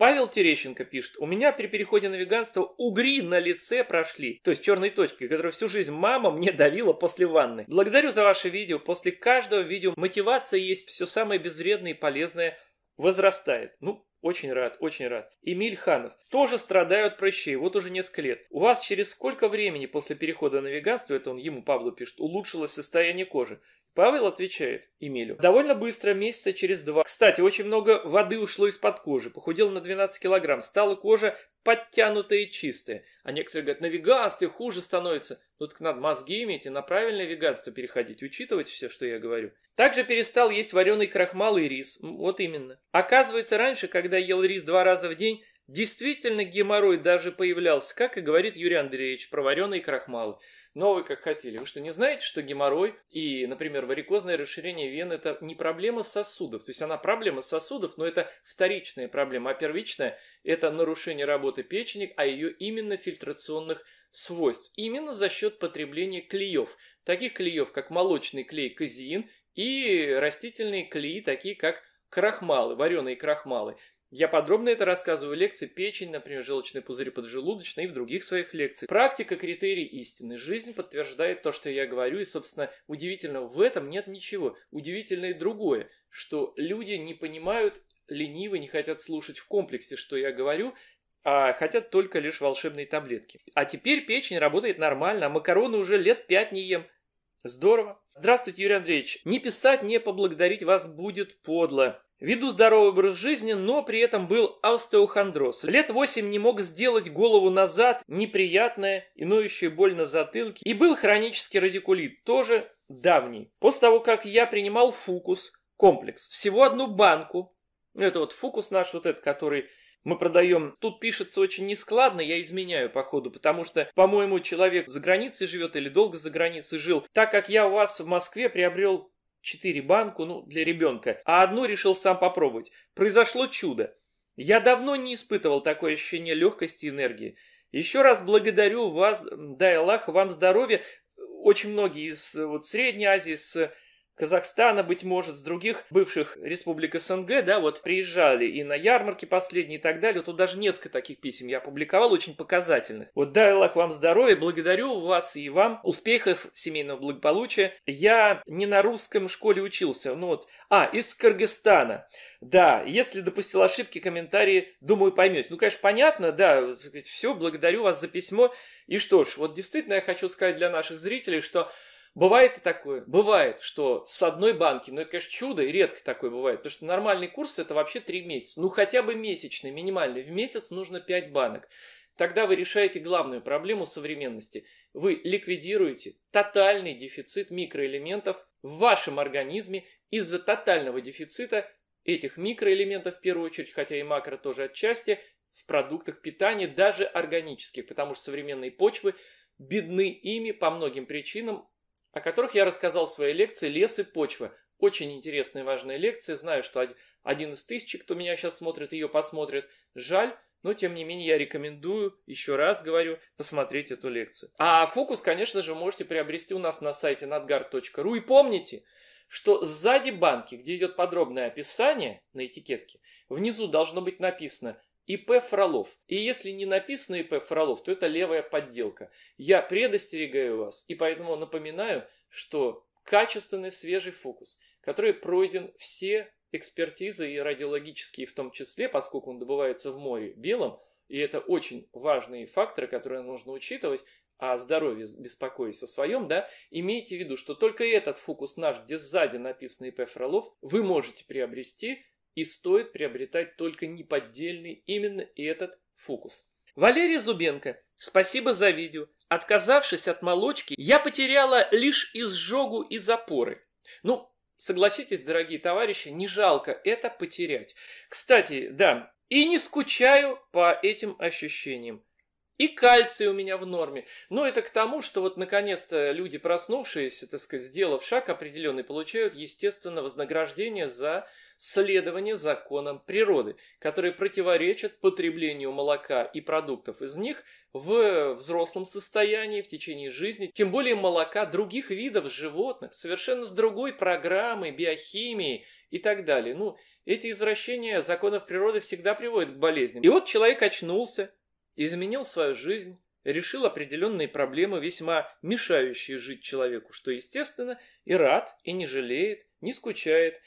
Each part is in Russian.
Павел Терещенко пишет, у меня при переходе на веганство угри на лице прошли, то есть черные точки, которые всю жизнь мама мне давила после ванны. Благодарю за ваше видео, после каждого видео мотивация есть все самое безвредное и полезное возрастает. Ну, очень рад, очень рад. Эмиль Ханов. Тоже страдают от прыщей, вот уже несколько лет. У вас через сколько времени после перехода на веганство, это он ему, Павлу пишет, улучшилось состояние кожи? Павел отвечает Эмилю. Довольно быстро, месяца через два. Кстати, очень много воды ушло из-под кожи. Похудел на 12 килограмм. Стала кожа подтянутая и чистая. А некоторые говорят, на веганстве хуже становится. Ну так надо мозги иметь и на правильное веганство переходить. Учитывать все, что я говорю. Также перестал есть вареный крахмал и рис. Вот именно. Оказывается, раньше, когда ел рис два раза в день, действительно геморрой даже появлялся, как и говорит Юрий Андреевич про вареные крахмалы но вы как хотели. Вы что, не знаете, что геморрой и, например, варикозное расширение вен – это не проблема сосудов? То есть она проблема сосудов, но это вторичная проблема, а первичная – это нарушение работы печени, а ее именно фильтрационных свойств, именно за счет потребления клеев. Таких клеев, как молочный клей казеин и растительные клеи, такие как крахмалы, вареные крахмалы – я подробно это рассказываю в лекции «Печень», например, «Желчный пузырь поджелудочный» и в других своих лекциях. Практика – критерий истины. Жизнь подтверждает то, что я говорю, и, собственно, удивительного в этом нет ничего. Удивительно и другое, что люди не понимают, ленивы, не хотят слушать в комплексе, что я говорю, а хотят только лишь волшебные таблетки. А теперь печень работает нормально, а макароны уже лет пять не ем. Здорово. Здравствуйте, Юрий Андреевич. Не писать, не поблагодарить вас будет подло. Веду здоровый образ жизни, но при этом был остеохондроз. Лет восемь не мог сделать голову назад, неприятная и ноющая боль на затылке. И был хронический радикулит, тоже давний. После того, как я принимал фукус, комплекс, всего одну банку. Ну, это вот фукус наш, вот этот, который мы продаем. Тут пишется очень нескладно, я изменяю по ходу, потому что, по-моему, человек за границей живет или долго за границей жил. Так как я у вас в Москве приобрел Четыре банку, ну, для ребенка, а одну решил сам попробовать. Произошло чудо. Я давно не испытывал такое ощущение легкости и энергии. Еще раз благодарю вас, дай Аллах, вам здоровья. Очень многие из вот, Средней Азии, с Казахстана, быть может, с других бывших республик СНГ, да, вот приезжали и на ярмарки последние и так далее. тут даже несколько таких писем я опубликовал, очень показательных. Вот дай Аллах вам здоровья, благодарю вас и вам успехов, семейного благополучия. Я не на русском школе учился, ну вот, а, из Кыргызстана. Да, если допустил ошибки, комментарии, думаю, поймете. Ну, конечно, понятно, да, все, благодарю вас за письмо. И что ж, вот действительно я хочу сказать для наших зрителей, что Бывает и такое. Бывает, что с одной банки, но ну, это, конечно, чудо, и редко такое бывает, потому что нормальный курс это вообще 3 месяца. Ну, хотя бы месячный, минимальный. В месяц нужно 5 банок. Тогда вы решаете главную проблему современности. Вы ликвидируете тотальный дефицит микроэлементов в вашем организме из-за тотального дефицита этих микроэлементов в первую очередь, хотя и макро тоже отчасти, в продуктах питания, даже органических, потому что современные почвы бедны ими по многим причинам, о которых я рассказал в своей лекции «Лес и почва». Очень интересная и важная лекция. Знаю, что один из тысячи, кто меня сейчас смотрит, ее посмотрит. Жаль, но, тем не менее, я рекомендую, еще раз говорю, посмотреть эту лекцию. А фокус, конечно же, можете приобрести у нас на сайте надгар.ру И помните, что сзади банки, где идет подробное описание на этикетке, внизу должно быть написано ИП Фролов. И если не написано ИП Фролов, то это левая подделка. Я предостерегаю вас и поэтому напоминаю, что качественный свежий фокус, который пройден все экспертизы и радиологические в том числе, поскольку он добывается в море белом, и это очень важные факторы, которые нужно учитывать, о а здоровье беспокоясь о своем, да, имейте в виду, что только этот фокус наш, где сзади написано ИП Фролов, вы можете приобрести и стоит приобретать только неподдельный именно этот фокус. Валерия Зубенко, спасибо за видео. Отказавшись от молочки, я потеряла лишь изжогу и запоры. Ну, согласитесь, дорогие товарищи, не жалко это потерять. Кстати, да, и не скучаю по этим ощущениям. И кальций у меня в норме. Но это к тому, что вот наконец-то люди, проснувшиеся, так сказать, сделав шаг определенный, получают, естественно, вознаграждение за следование законам природы, которые противоречат потреблению молока и продуктов из них в взрослом состоянии, в течение жизни, тем более молока других видов животных, совершенно с другой программой, биохимией и так далее. Ну, эти извращения законов природы всегда приводят к болезням. И вот человек очнулся, изменил свою жизнь, решил определенные проблемы, весьма мешающие жить человеку, что естественно, и рад, и не жалеет, не скучает.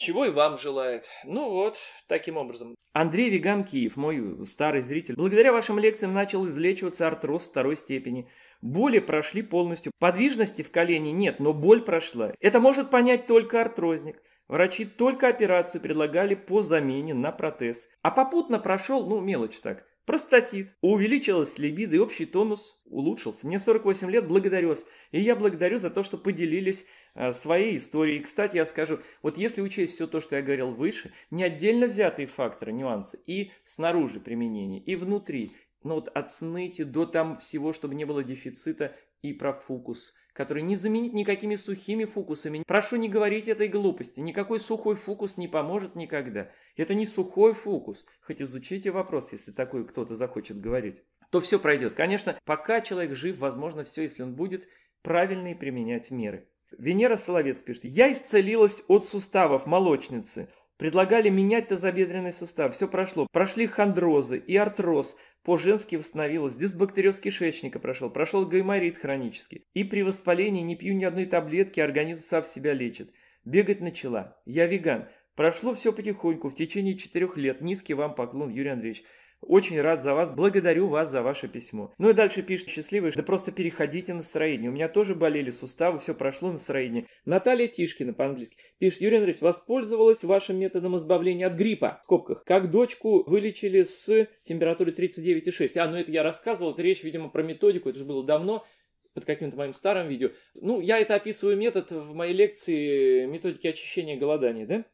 Чего и вам желает. Ну вот, таким образом. Андрей Веган Киев, мой старый зритель, благодаря вашим лекциям начал излечиваться артроз второй степени. Боли прошли полностью. Подвижности в колене нет, но боль прошла. Это может понять только артрозник. Врачи только операцию предлагали по замене на протез. А попутно прошел, ну мелочь так, простатит. Увеличилась либидо и общий тонус улучшился. Мне 48 лет, благодарю вас. И я благодарю за то, что поделились Э, своей истории. И, кстати, я скажу, вот если учесть все то, что я говорил выше, не отдельно взятые факторы, нюансы, и снаружи применение, и внутри, ну вот от сныти до там всего, чтобы не было дефицита, и про фокус, который не заменить никакими сухими фокусами. Прошу не говорить этой глупости, никакой сухой фокус не поможет никогда. Это не сухой фокус, хоть изучите вопрос, если такой кто-то захочет говорить. То все пройдет. Конечно, пока человек жив, возможно все, если он будет правильные применять меры. Венера Соловец пишет. Я исцелилась от суставов молочницы. Предлагали менять тазобедренный сустав. Все прошло. Прошли хондрозы и артроз. По-женски восстановилась. Дисбактериоз кишечника прошел. Прошел гайморит хронический. И при воспалении не пью ни одной таблетки, организм сам себя лечит. Бегать начала. Я веган. Прошло все потихоньку, в течение четырех лет. Низкий вам поклон, Юрий Андреевич. Очень рад за вас, благодарю вас за ваше письмо. Ну и дальше пишет счастливый, да просто переходите настроение. У меня тоже болели суставы, все прошло настроение. Наталья Тишкина по-английски пишет, Юрий Андреевич, воспользовалась вашим методом избавления от гриппа, в скобках, как дочку вылечили с температурой 39,6. А, ну это я рассказывал, это речь, видимо, про методику, это же было давно, под каким-то моим старым видео. Ну, я это описываю метод в моей лекции методики очищения голодания, да?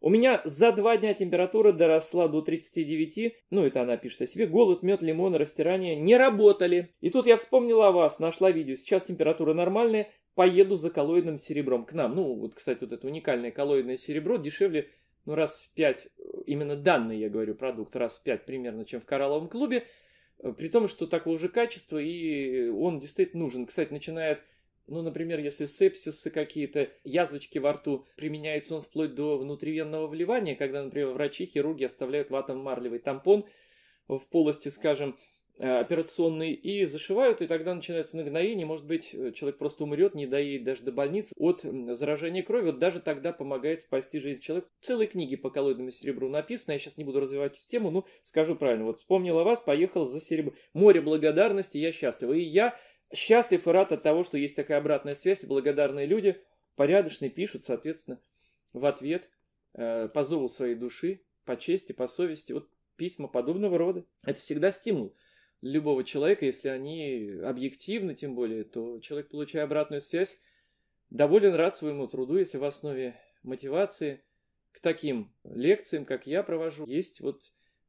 У меня за два дня температура доросла до 39, ну это она пишет о себе, голод, мед, лимон, растирание не работали. И тут я вспомнила о вас, нашла видео, сейчас температура нормальная, поеду за коллоидным серебром к нам. Ну вот, кстати, вот это уникальное коллоидное серебро дешевле, ну раз в пять, именно данный, я говорю, продукт, раз в пять примерно, чем в коралловом клубе. При том, что такого же качества, и он действительно нужен. Кстати, начинает ну, например, если сепсисы какие-то, язвочки во рту, применяется он вплоть до внутривенного вливания, когда, например, врачи, хирурги оставляют ватом-марлевый тампон в полости, скажем, э, операционный и зашивают, и тогда начинается нагноение, может быть, э, человек просто умрет, не доедет даже до больницы от заражения крови, вот даже тогда помогает спасти жизнь человека. Целые книги по коллоидному серебру написаны, я сейчас не буду развивать эту тему, но скажу правильно, вот вспомнила вас, поехал за серебро. Море благодарности, я счастлива. И я счастлив и рад от того, что есть такая обратная связь, и благодарные люди порядочные пишут, соответственно, в ответ э, по зову своей души, по чести, по совести. Вот письма подобного рода. Это всегда стимул любого человека, если они объективны, тем более, то человек, получая обратную связь, доволен, рад своему труду, если в основе мотивации к таким лекциям, как я провожу, есть вот,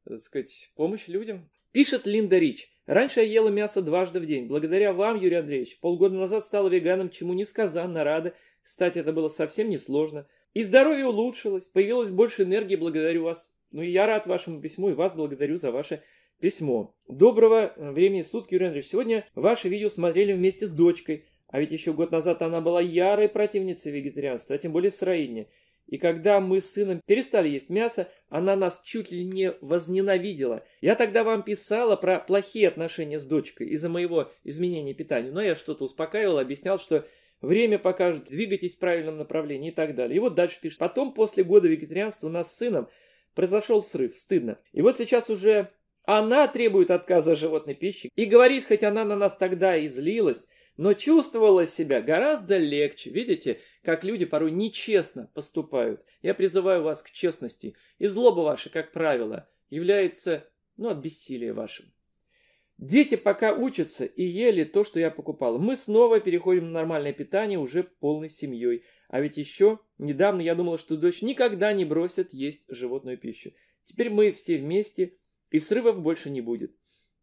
так сказать, помощь людям. Пишет Линда Рич – Раньше я ела мясо дважды в день. Благодаря вам, Юрий Андреевич, полгода назад стала веганом, чему несказанно рада. Кстати, это было совсем несложно. И здоровье улучшилось, появилось больше энергии, благодарю вас. Ну и я рад вашему письму и вас благодарю за ваше письмо. Доброго э, времени суток, Юрий Андреевич. Сегодня ваше видео смотрели вместе с дочкой. А ведь еще год назад она была ярой противницей вегетарианства, а тем более сыроедения. И когда мы с сыном перестали есть мясо, она нас чуть ли не возненавидела. Я тогда вам писала про плохие отношения с дочкой из-за моего изменения питания, но я что-то успокаивал, объяснял, что время покажет, двигайтесь в правильном направлении и так далее. И вот дальше пишет. Потом, после года вегетарианства у нас с сыном произошел срыв, стыдно. И вот сейчас уже она требует отказа от животной пищи и говорит, хоть она на нас тогда и злилась, но чувствовала себя гораздо легче. Видите, как люди порой нечестно поступают. Я призываю вас к честности. И злоба ваша, как правило, является, ну, от бессилия вашим. Дети пока учатся и ели то, что я покупал. Мы снова переходим на нормальное питание уже полной семьей. А ведь еще недавно я думала, что дочь никогда не бросит есть животную пищу. Теперь мы все вместе, и срывов больше не будет.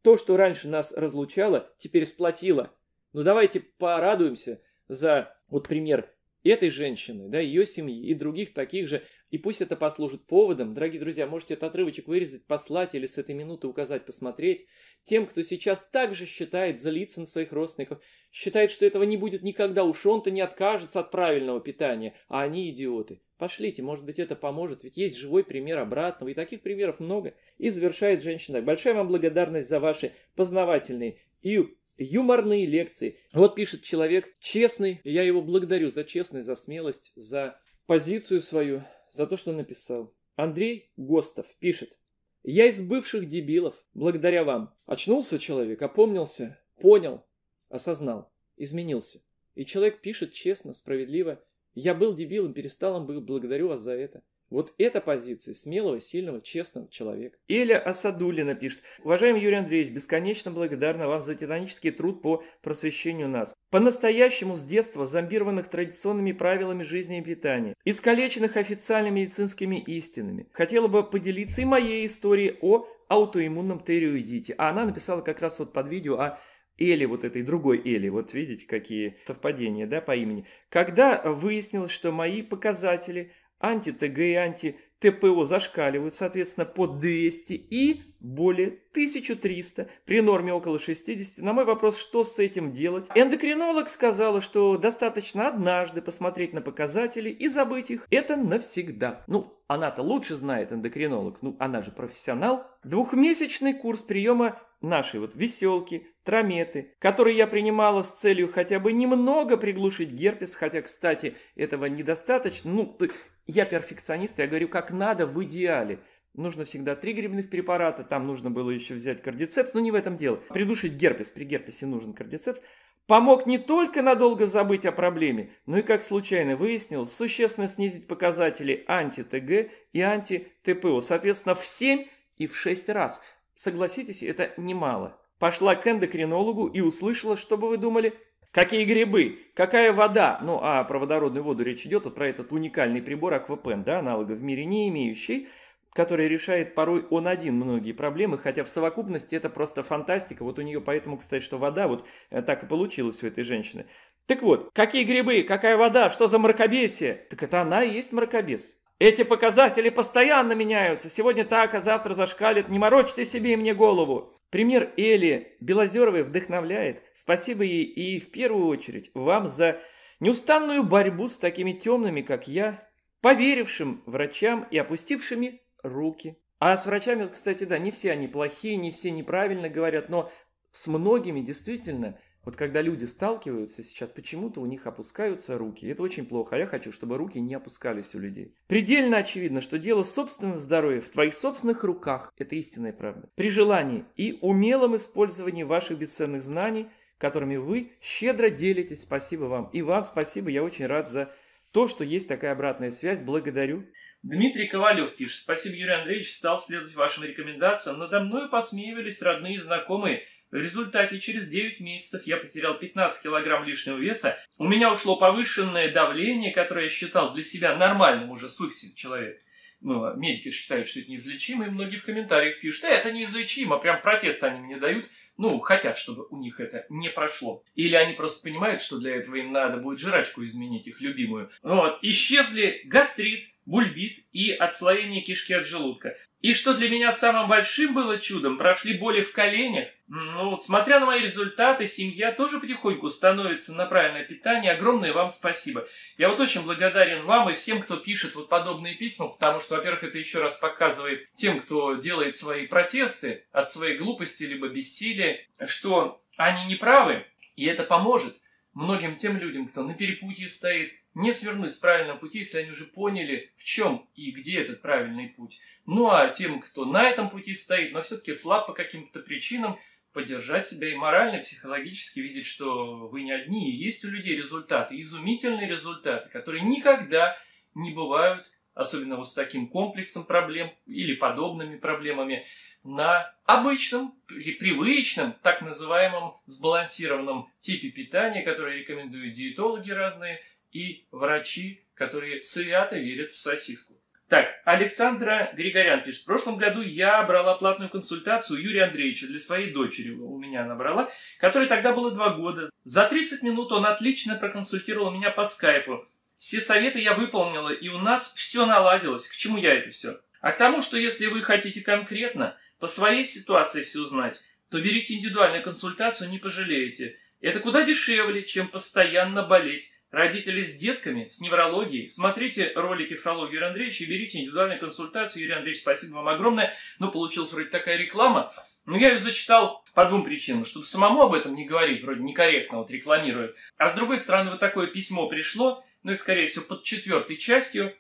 То, что раньше нас разлучало, теперь сплотило – ну давайте порадуемся за, вот пример этой женщины, да, ее семьи и других таких же. И пусть это послужит поводом, дорогие друзья, можете этот отрывочек вырезать, послать или с этой минуты указать, посмотреть. Тем, кто сейчас также считает злиться на своих родственников, считает, что этого не будет никогда, уж он-то не откажется от правильного питания, а они идиоты. Пошлите, может быть, это поможет, ведь есть живой пример обратного, и таких примеров много. И завершает женщина. Большая вам благодарность за ваши познавательные и юморные лекции. Вот пишет человек, честный, я его благодарю за честность, за смелость, за позицию свою, за то, что написал. Андрей Гостов пишет, я из бывших дебилов, благодаря вам. Очнулся человек, опомнился, понял, осознал, изменился. И человек пишет честно, справедливо, я был дебилом, перестал им быть, благодарю вас за это. Вот эта позиция смелого, сильного, честного человека. Эля Асадулина пишет. Уважаемый Юрий Андреевич, бесконечно благодарна вам за титанический труд по просвещению нас. По-настоящему с детства зомбированных традиционными правилами жизни и питания, искалеченных официальными медицинскими истинами. Хотела бы поделиться и моей историей о аутоиммунном териоидите. А она написала как раз вот под видео о Эли, вот этой другой Эли, вот видите, какие совпадения, да, по имени. Когда выяснилось, что мои показатели Анти-ТГ и анти-ТПО зашкаливают, соответственно, по 200 и более 1300 при норме около 60. На мой вопрос, что с этим делать, эндокринолог сказала, что достаточно однажды посмотреть на показатели и забыть их. Это навсегда. Ну, она-то лучше знает эндокринолог, ну она же профессионал. Двухмесячный курс приема нашей вот веселки, трометы, которые я принимала с целью хотя бы немного приглушить герпес, хотя, кстати, этого недостаточно. Ну, я перфекционист, я говорю, как надо в идеале. Нужно всегда три грибных препарата, там нужно было еще взять кардицепс, но не в этом дело. Придушить герпес, при герпесе нужен кардицепс. Помог не только надолго забыть о проблеме, но и, как случайно выяснилось, существенно снизить показатели анти-ТГ и анти-ТПО, соответственно, в 7 и в 6 раз. Согласитесь, это немало. Пошла к эндокринологу и услышала, что бы вы думали? Какие грибы, какая вода. Ну, а про водородную воду речь идет, вот про этот уникальный прибор Аквапен, да, аналога в мире не имеющий, который решает порой он один многие проблемы, хотя в совокупности это просто фантастика. Вот у нее поэтому, кстати, что вода, вот э, так и получилось у этой женщины. Так вот, какие грибы, какая вода, что за мракобесие? Так это она и есть мракобес. Эти показатели постоянно меняются. Сегодня так, а завтра зашкалит. Не морочьте себе и мне голову. Пример Эли Белозеровой вдохновляет. Спасибо ей и в первую очередь вам за неустанную борьбу с такими темными, как я, поверившим врачам и опустившими руки. А с врачами, кстати, да, не все они плохие, не все неправильно говорят, но с многими действительно – вот когда люди сталкиваются сейчас, почему-то у них опускаются руки. это очень плохо, а я хочу, чтобы руки не опускались у людей. Предельно очевидно, что дело собственного здоровья в твоих собственных руках. Это истинная правда. При желании и умелом использовании ваших бесценных знаний, которыми вы щедро делитесь. Спасибо вам. И вам спасибо, я очень рад за то, что есть такая обратная связь. Благодарю. Дмитрий Ковалев пишет. Спасибо, Юрий Андреевич, стал следовать вашим рекомендациям. Надо мной посмеивались родные и знакомые – в результате через 9 месяцев я потерял 15 килограмм лишнего веса. У меня ушло повышенное давление, которое я считал для себя нормальным уже свык человек. Ну, а медики считают, что это неизлечимо, и многие в комментариях пишут, что «Э, это неизлечимо, прям протест они мне дают. Ну, хотят, чтобы у них это не прошло. Или они просто понимают, что для этого им надо будет жрачку изменить, их любимую. Вот. Исчезли гастрит, бульбит и отслоение кишки от желудка. И что для меня самым большим было чудом, прошли боли в коленях. Ну, вот, смотря на мои результаты, семья тоже потихоньку становится на правильное питание. Огромное вам спасибо. Я вот очень благодарен вам и всем, кто пишет вот подобные письма, потому что, во-первых, это еще раз показывает тем, кто делает свои протесты от своей глупости либо бессилия, что они не правы, и это поможет. Многим тем людям, кто на перепутье стоит, не свернуть с правильного пути, если они уже поняли, в чем и где этот правильный путь. Ну а тем, кто на этом пути стоит, но все-таки слаб по каким-то причинам, поддержать себя и морально, и психологически, видеть, что вы не одни, и есть у людей результаты, изумительные результаты, которые никогда не бывают, особенно вот с таким комплексом проблем или подобными проблемами, на обычном, привычном, так называемом сбалансированном типе питания, который рекомендуют диетологи разные и врачи, которые свято верят в сосиску. Так, Александра Григорян пишет. В прошлом году я брала платную консультацию Юрия Андреевича для своей дочери, у меня она брала, которой тогда было два года. За 30 минут он отлично проконсультировал меня по скайпу. Все советы я выполнила, и у нас все наладилось. К чему я это все? А к тому, что если вы хотите конкретно, по своей ситуации все узнать, то берите индивидуальную консультацию, не пожалеете. Это куда дешевле, чем постоянно болеть. Родители с детками, с неврологией. Смотрите ролики «Фролог Юрия Андреевича» и берите индивидуальную консультацию. Юрий Андреевич, спасибо вам огромное. Ну, получилась вроде такая реклама. Но я ее зачитал по двум причинам. Чтобы самому об этом не говорить, вроде некорректно вот рекламируют. А с другой стороны, вот такое письмо пришло, ну, и скорее всего, под четвертой частью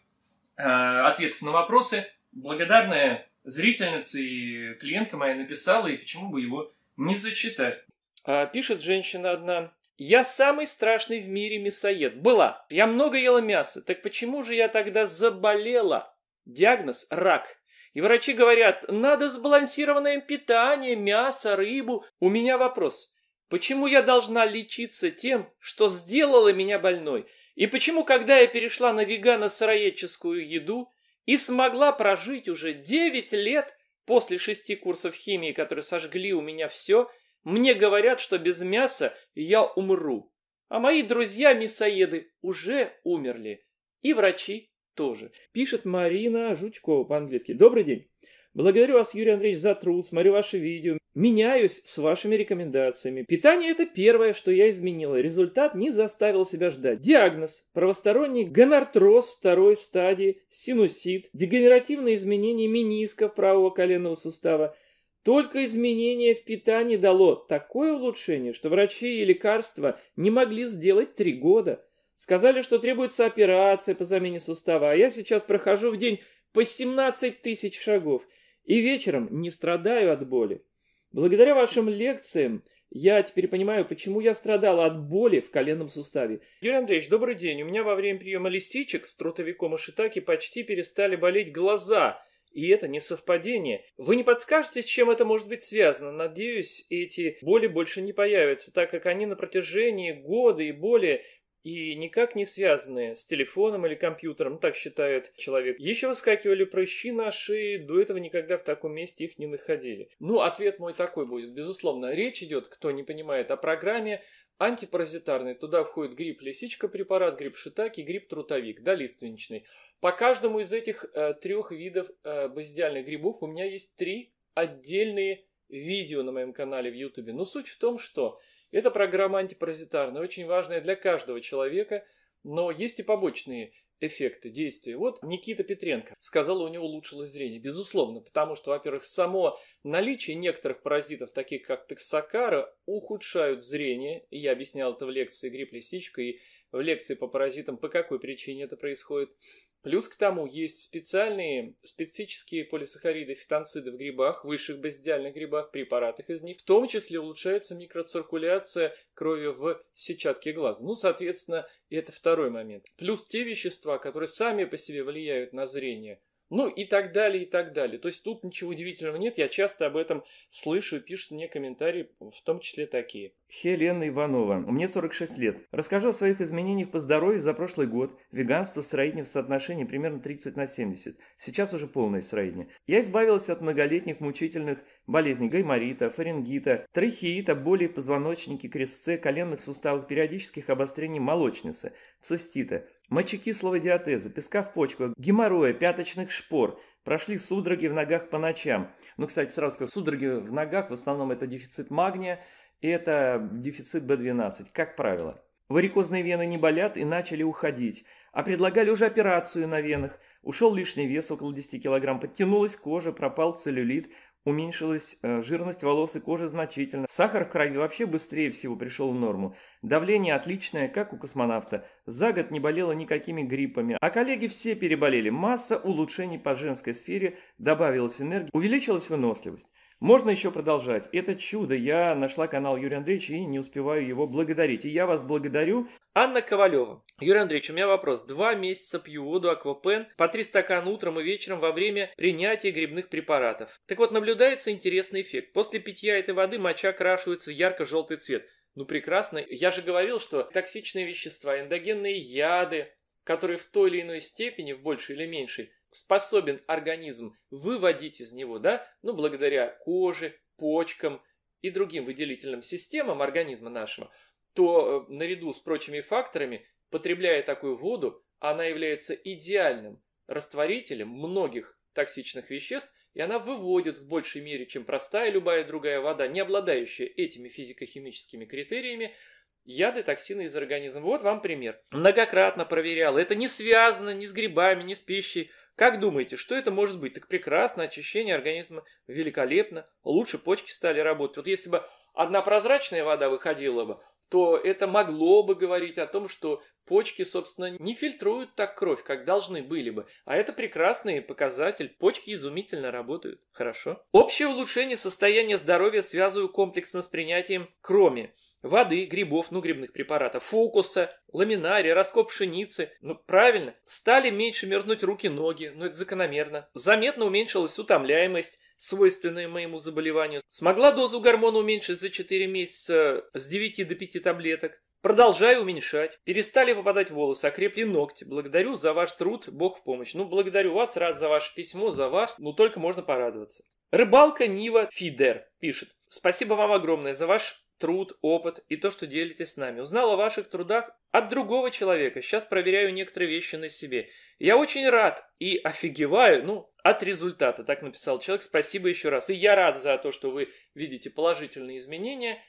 э, ответов на вопросы. Благодарная зрительница и клиентка моя написала, и почему бы его не зачитать. А, пишет женщина одна. Я самый страшный в мире мясоед. Была. Я много ела мяса. Так почему же я тогда заболела? Диагноз – рак. И врачи говорят, надо сбалансированное питание, мясо, рыбу. У меня вопрос. Почему я должна лечиться тем, что сделало меня больной? И почему, когда я перешла на вегано-сыроедческую еду, и смогла прожить уже 9 лет после шести курсов химии, которые сожгли у меня все, мне говорят, что без мяса я умру. А мои друзья мясоеды уже умерли. И врачи тоже. Пишет Марина Жучкова по-английски. Добрый день. Благодарю вас, Юрий Андреевич, за труд, смотрю ваши видео, меняюсь с вашими рекомендациями. Питание – это первое, что я изменила. Результат не заставил себя ждать. Диагноз – правосторонний гонартроз второй стадии, синусит, дегенеративные изменения менисков правого коленного сустава. Только изменение в питании дало такое улучшение, что врачи и лекарства не могли сделать три года. Сказали, что требуется операция по замене сустава, а я сейчас прохожу в день по 17 тысяч шагов – и вечером не страдаю от боли. Благодаря вашим лекциям я теперь понимаю, почему я страдала от боли в коленном суставе. Юрий Андреевич, добрый день. У меня во время приема лисичек с трутовиком и шитаки почти перестали болеть глаза. И это не совпадение. Вы не подскажете, с чем это может быть связано? Надеюсь, эти боли больше не появятся, так как они на протяжении года и более и никак не связанные с телефоном или компьютером, так считает человек. Еще выскакивали прыщи на шее, до этого никогда в таком месте их не находили. Ну, ответ мой такой будет. Безусловно, речь идет, кто не понимает, о программе антипаразитарной. Туда входит гриб-лисичка препарат, гриб-шитаки, гриб-трутовик, да, лиственничный. По каждому из этих э, трех видов э, базидиальных грибов у меня есть три отдельные видео на моем канале в YouTube. Но суть в том, что это программа антипаразитарная, очень важная для каждого человека, но есть и побочные эффекты действия. Вот Никита Петренко сказал, у него улучшилось зрение. Безусловно, потому что, во-первых, само наличие некоторых паразитов, таких как таксакара, ухудшают зрение. я объяснял это в лекции «Грипп лисичка» и в лекции по паразитам, по какой причине это происходит. Плюс к тому есть специальные специфические полисахариды фитонциды в грибах, высших базидиальных грибах, препаратах из них. В том числе улучшается микроциркуляция крови в сетчатке глаза. Ну, соответственно, это второй момент. Плюс те вещества, которые сами по себе влияют на зрение, ну и так далее, и так далее. То есть тут ничего удивительного нет. Я часто об этом слышу и пишут мне комментарии, в том числе такие. Хелена Иванова. Мне 46 лет. Расскажу о своих изменениях по здоровью за прошлый год. Веганство, сыроедение в соотношении примерно 30 на 70. Сейчас уже полное сыроедение. Я избавилась от многолетних мучительных болезней гайморита, фарингита, трахеита, боли в позвоночнике, крестце, коленных суставах, периодических обострений молочницы, цистита. Мочекислого диатеза, песка в почках, геморроя, пяточных шпор. Прошли судороги в ногах по ночам. Ну, кстати, сразу скажу, судороги в ногах в основном это дефицит магния и это дефицит B12, как правило. Варикозные вены не болят и начали уходить. А предлагали уже операцию на венах. Ушел лишний вес, около 10 килограмм, подтянулась кожа, пропал целлюлит, Уменьшилась э, жирность волос и кожи значительно. Сахар в крови вообще быстрее всего пришел в норму. Давление отличное, как у космонавта. За год не болела никакими гриппами. А коллеги все переболели. Масса улучшений по женской сфере, добавилась энергия, увеличилась выносливость. Можно еще продолжать. Это чудо. Я нашла канал Юрия Андреевича и не успеваю его благодарить. И я вас благодарю. Анна Ковалева. Юрий Андреевич, у меня вопрос. Два месяца пью воду Аквапен по три стакана утром и вечером во время принятия грибных препаратов. Так вот, наблюдается интересный эффект. После питья этой воды моча крашивается в ярко-желтый цвет. Ну прекрасно. Я же говорил, что токсичные вещества, эндогенные яды, которые в той или иной степени, в большей или меньшей, способен организм выводить из него, да, ну, благодаря коже, почкам и другим выделительным системам организма нашего, то э, наряду с прочими факторами, потребляя такую воду, она является идеальным растворителем многих токсичных веществ, и она выводит в большей мере, чем простая любая другая вода, не обладающая этими физико-химическими критериями, яды, токсины из организма. Вот вам пример. Многократно проверял. Это не связано ни с грибами, ни с пищей. Как думаете, что это может быть? Так прекрасно, очищение организма великолепно, лучше почки стали работать. Вот если бы одна прозрачная вода выходила бы, то это могло бы говорить о том, что почки, собственно, не фильтруют так кровь, как должны были бы. А это прекрасный показатель. Почки изумительно работают. Хорошо. Общее улучшение состояния здоровья связываю комплексно с принятием кроме – воды, грибов, ну грибных препаратов, фокуса, ламинария, раскоп пшеницы. Ну правильно, стали меньше мерзнуть руки-ноги, но ну, это закономерно. Заметно уменьшилась утомляемость, свойственная моему заболеванию. Смогла дозу гормона уменьшить за 4 месяца с 9 до 5 таблеток. Продолжаю уменьшать. Перестали выпадать волосы, окрепли ногти. Благодарю за ваш труд, Бог в помощь. Ну, благодарю вас, рад за ваше письмо, за вас. Ну, только можно порадоваться. Рыбалка Нива Фидер пишет. Спасибо вам огромное за ваш труд, опыт и то, что делитесь с нами. Узнал о ваших трудах от другого человека. Сейчас проверяю некоторые вещи на себе. Я очень рад и офигеваю, ну, от результата, так написал человек. Спасибо еще раз. И я рад за то, что вы видите положительные изменения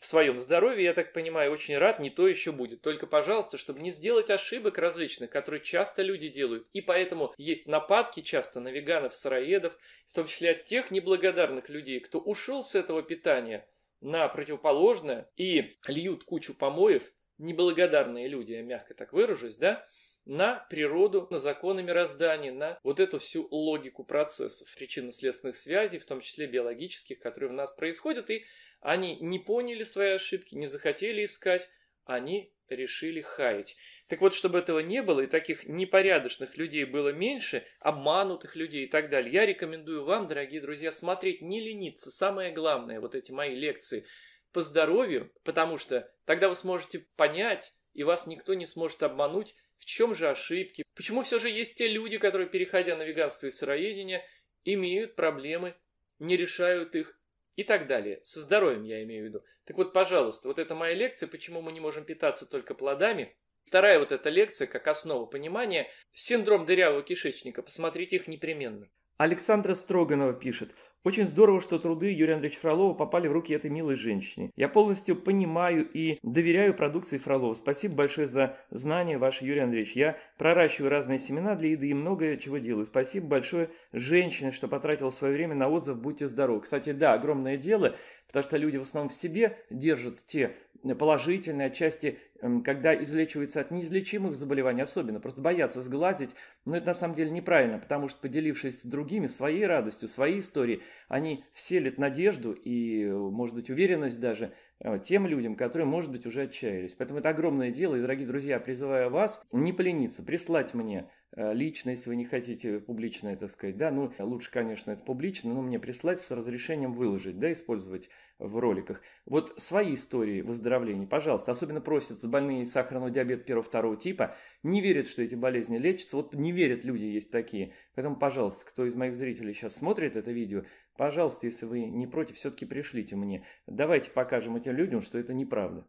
в своем здоровье, я так понимаю, очень рад, не то еще будет. Только, пожалуйста, чтобы не сделать ошибок различных, которые часто люди делают. И поэтому есть нападки часто на веганов, сыроедов, в том числе от тех неблагодарных людей, кто ушел с этого питания – на противоположное и льют кучу помоев, неблагодарные люди, я мягко так выражусь, да, на природу, на законы мироздания, на вот эту всю логику процессов, причинно-следственных связей, в том числе биологических, которые в нас происходят, и они не поняли свои ошибки, не захотели искать, они решили хаять. Так вот, чтобы этого не было, и таких непорядочных людей было меньше, обманутых людей и так далее, я рекомендую вам, дорогие друзья, смотреть, не лениться. Самое главное, вот эти мои лекции по здоровью, потому что тогда вы сможете понять, и вас никто не сможет обмануть, в чем же ошибки, почему все же есть те люди, которые, переходя на веганство и сыроедение, имеют проблемы, не решают их и так далее. Со здоровьем я имею в виду. Так вот, пожалуйста, вот это моя лекция, почему мы не можем питаться только плодами – Вторая вот эта лекция, как основа понимания, синдром дырявого кишечника. Посмотрите их непременно. Александра Строганова пишет. Очень здорово, что труды Юрия Андреевича Фролова попали в руки этой милой женщине. Я полностью понимаю и доверяю продукции Фролова. Спасибо большое за знания ваше, Юрий Андреевич. Я проращиваю разные семена для еды и многое чего делаю. Спасибо большое женщине, что потратила свое время на отзыв «Будьте здоровы». Кстати, да, огромное дело, потому что люди в основном в себе держат те положительные, отчасти Эм, когда излечивается от неизлечимых заболеваний, особенно, просто боятся сглазить, но это на самом деле неправильно, потому что, поделившись с другими своей радостью, своей историей, они вселят надежду и, может быть, уверенность даже э, тем людям, которые, может быть, уже отчаялись. Поэтому это огромное дело, и, дорогие друзья, призываю вас не полениться, прислать мне э, лично, если вы не хотите публично, это сказать, да, ну, лучше, конечно, это публично, но мне прислать с разрешением выложить, да, использовать в роликах. Вот свои истории выздоровления, пожалуйста, особенно просится больные сахарного диабета первого-второго типа, не верят, что эти болезни лечатся. Вот не верят люди есть такие. Поэтому, пожалуйста, кто из моих зрителей сейчас смотрит это видео, пожалуйста, если вы не против, все-таки пришлите мне. Давайте покажем этим людям, что это неправда.